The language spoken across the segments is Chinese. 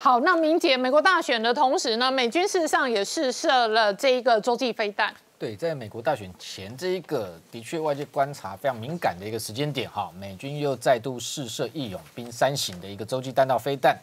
好，那明姐，美国大选的同时呢，美军实上也试射了这一个洲际飞弹。对，在美国大选前这一个的确外界观察非常敏感的一个时间点哈，美军又再度试射义勇兵三型的一个洲际弹道飞弹。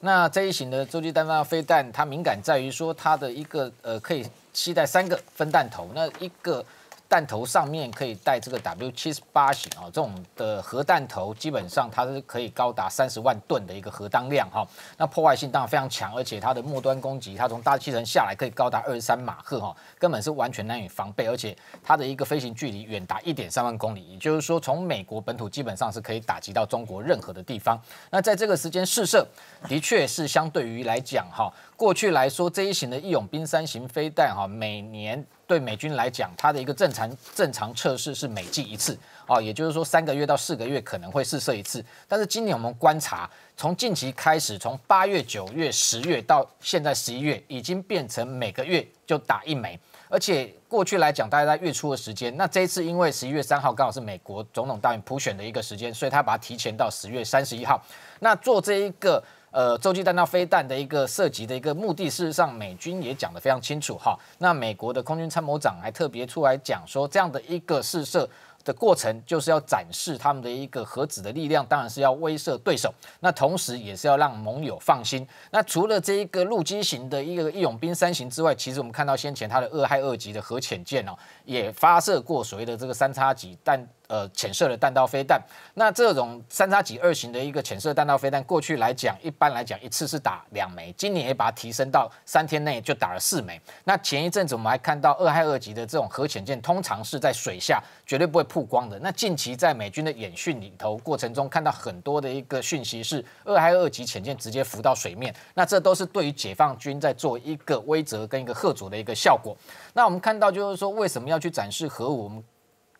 那这一型的洲际弹道飞弹，它敏感在于说它的一个呃可以携带三个分弹头，那一个。弹头上面可以带这个 W 七十八型哦，这种的核弹头基本上它是可以高达三十万吨的一个核当量哈，那破坏性当然非常强，而且它的末端攻击，它从大气层下来可以高达二十三马赫哈，根本是完全难以防备，而且它的一个飞行距离远达一点三万公里，也就是说从美国本土基本上是可以打击到中国任何的地方。那在这个时间试射，的确是相对于来讲哈，过去来说这一型的义勇兵三型飞弹哈，每年。对美军来讲，它的一个正常正常测试是每季一次啊，也就是说三个月到四个月可能会试射一次。但是今年我们观察，从近期开始，从八月、九月、十月到现在十一月，已经变成每个月就打一枚。而且过去来讲，大家在月初的时间，那这一次因为十一月三号刚好是美国总统大选普选的一个时间，所以他把它提前到十月三十一号，那做这一个。呃，洲际弹道飞弹的一个涉及的一个目的，事实上美军也讲得非常清楚哈。那美国的空军参谋长还特别出来讲说，这样的一个试射的过程，就是要展示他们的一个核子的力量，当然是要威慑对手，那同时也是要让盟友放心。那除了这一个陆基型的一个义勇兵三型之外，其实我们看到先前它的二亥二级的核潜舰哦，也发射过谓的这个三叉戟，弹呃，潜射的弹道飞弹，那这种三叉戟二型的一个潜射弹道飞弹，过去来讲，一般来讲一次是打两枚，今年也把它提升到三天内就打了四枚。那前一阵子我们还看到二海二级的这种核潜舰，通常是在水下绝对不会曝光的。那近期在美军的演训里头过程中，看到很多的一个讯息是，二海二级潜舰直接浮到水面，那这都是对于解放军在做一个威慑跟一个吓阻的一个效果。那我们看到就是说，为什么要去展示核武？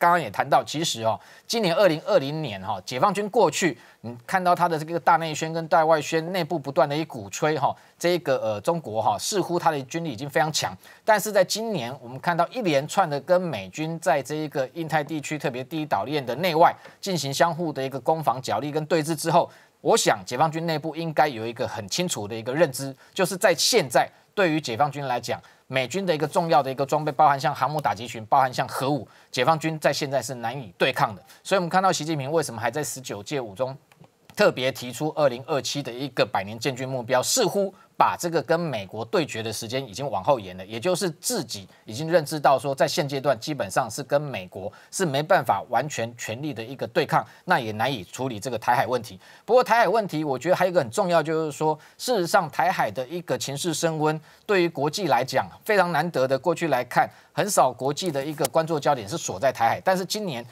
刚刚也谈到，其实哦，今年二零二零年哈，解放军过去，你看到他的这个大内宣跟大外宣，内部不断的一鼓吹哈，这个呃中国哈，似乎他的军力已经非常强。但是在今年，我们看到一连串的跟美军在这一个印太地区，特别第一岛链的内外进行相互的一个攻防角力跟对峙之后，我想解放军内部应该有一个很清楚的一个认知，就是在现在对于解放军来讲。美军的一个重要的一个装备，包含像航母打击群，包含像核武，解放军在现在是难以对抗的。所以，我们看到习近平为什么还在十九届五中特别提出二零二七的一个百年建军目标，似乎。把这个跟美国对决的时间已经往后延了，也就是自己已经认知到说，在现阶段基本上是跟美国是没办法完全全力的一个对抗，那也难以处理这个台海问题。不过台海问题，我觉得还有一个很重要，就是说，事实上台海的一个情势升温，对于国际来讲非常难得的。过去来看，很少国际的一个关注焦点是锁在台海，但是今年。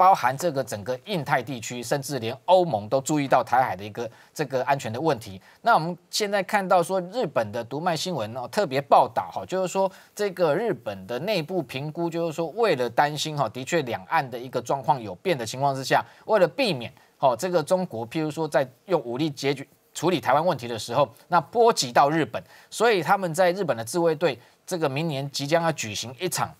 包含这个整个印太地区，甚至连欧盟都注意到台海的一个这个安全的问题。那我们现在看到说，日本的读卖新闻哦特别报道哈，就是说这个日本的内部评估，就是说为了担心哈，的确两岸的一个状况有变的情况之下，为了避免哦这个中国譬如说在用武力解决处理台湾问题的时候，那波及到日本，所以他们在日本的自卫队这个明年即将要举行一场。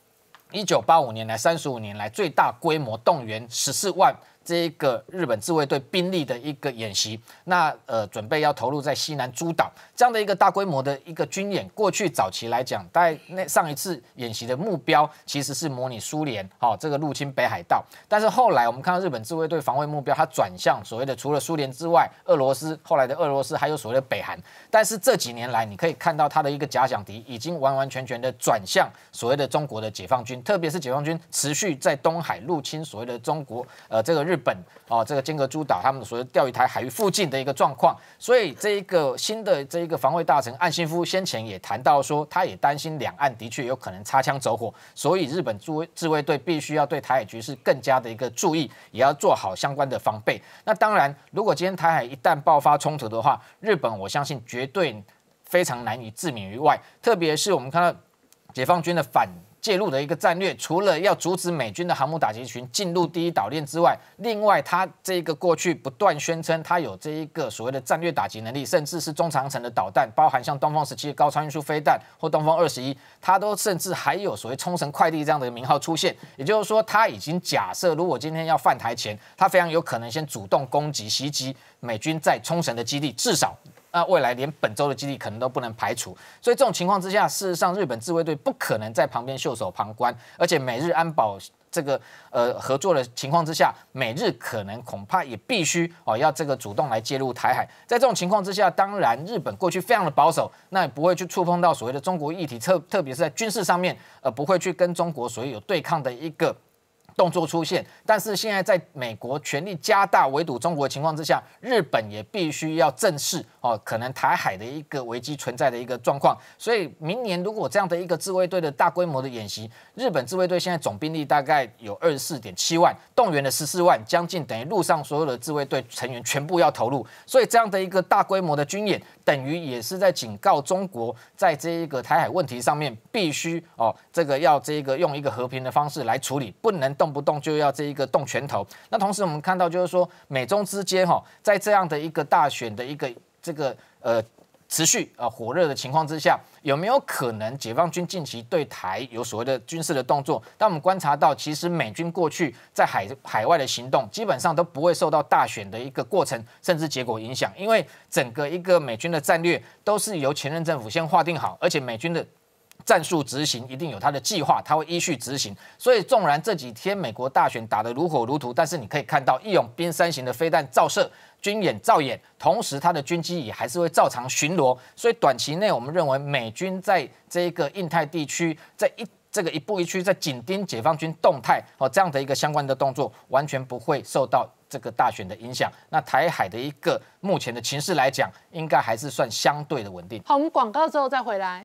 一九八五年来，三十五年来最大规模动员十四万。这一个日本自卫队兵力的一个演习，那呃准备要投入在西南诸岛这样的一个大规模的一个军演。过去早期来讲，在那上一次演习的目标其实是模拟苏联，哈这个入侵北海道。但是后来我们看到日本自卫队防卫目标，它转向所谓的除了苏联之外，俄罗斯后来的俄罗斯还有所谓的北韩。但是这几年来，你可以看到它的一个假想敌已经完完全全的转向所谓的中国的解放军，特别是解放军持续在东海入侵所谓的中国，呃这个日。本哦，这个金阁诸岛，他们所谓钓鱼台海域附近的一个状况，所以这一个新的这一个防卫大臣岸信夫先前也谈到说，他也担心两岸的确有可能擦枪走火，所以日本自卫自卫队必须要对台海局势更加的一个注意，也要做好相关的防备。那当然，如果今天台海一旦爆发冲突的话，日本我相信绝对非常难以自免于外，特别是我们看到解放军的反。介入的一个战略，除了要阻止美军的航母打击群进入第一岛链之外，另外它这个过去不断宣称它有这一个所谓的战略打击能力，甚至是中长程的导弹，包含像东风十七高超音速飞弹或东风二十一，它都甚至还有所谓冲绳快递这样的名号出现。也就是说，它已经假设如果今天要犯台前，它非常有可能先主动攻击袭击美军在冲绳的基地，至少。那未来连本周的基地可能都不能排除，所以这种情况之下，事实上日本自卫队不可能在旁边袖手旁观，而且美日安保这个呃合作的情况之下，美日可能恐怕也必须哦要这个主动来介入台海，在这种情况之下，当然日本过去非常的保守，那也不会去触碰到所谓的中国议题，特特别是在军事上面呃不会去跟中国所谓有对抗的一个。动作出现，但是现在在美国全力加大围堵中国的情况之下，日本也必须要正视哦，可能台海的一个危机存在的一个状况。所以，明年如果这样的一个自卫队的大规模的演习，日本自卫队现在总兵力大概有二十四点七万，动员了十四万，将近等于路上所有的自卫队成员全部要投入。所以，这样的一个大规模的军演，等于也是在警告中国，在这一个台海问题上面，必须哦，这个要这个用一个和平的方式来处理，不能。动不动就要这一个动拳头，那同时我们看到就是说，美中之间哈，在这样的一个大选的一个这个呃持续啊火热的情况之下，有没有可能解放军近期对台有所谓的军事的动作？但我们观察到，其实美军过去在海海外的行动基本上都不会受到大选的一个过程甚至结果影响，因为整个一个美军的战略都是由前任政府先划定好，而且美军的。战术执行一定有他的计划，他会依序执行。所以纵然这几天美国大选打得如火如荼，但是你可以看到“义勇兵三型”的飞弹照射、军演照演，同时他的军机也还是会照常巡逻。所以短期内，我们认为美军在这个印太地区，在一这个一步一趋，在紧盯解放军动态哦这样的一个相关的动作，完全不会受到这个大选的影响。那台海的一个目前的情势来讲，应该还是算相对的稳定。好，我们广告之后再回来。